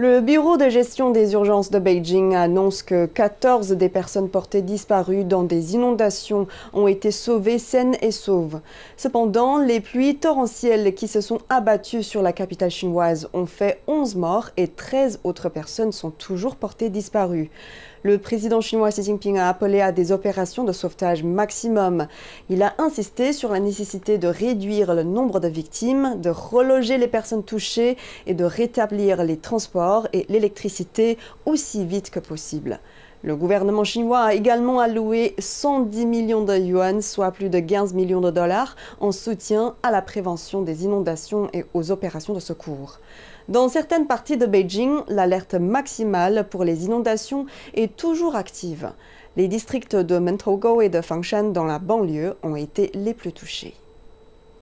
Le Bureau de gestion des urgences de Beijing annonce que 14 des personnes portées disparues dans des inondations ont été sauvées saines et sauves. Cependant, les pluies torrentielles qui se sont abattues sur la capitale chinoise ont fait 11 morts et 13 autres personnes sont toujours portées disparues. Le président chinois Xi Jinping a appelé à des opérations de sauvetage maximum. Il a insisté sur la nécessité de réduire le nombre de victimes, de reloger les personnes touchées et de rétablir les transports et l'électricité aussi vite que possible. Le gouvernement chinois a également alloué 110 millions de yuan, soit plus de 15 millions de dollars, en soutien à la prévention des inondations et aux opérations de secours. Dans certaines parties de Beijing, l'alerte maximale pour les inondations est toujours active. Les districts de Mentougou et de Fangshan dans la banlieue ont été les plus touchés.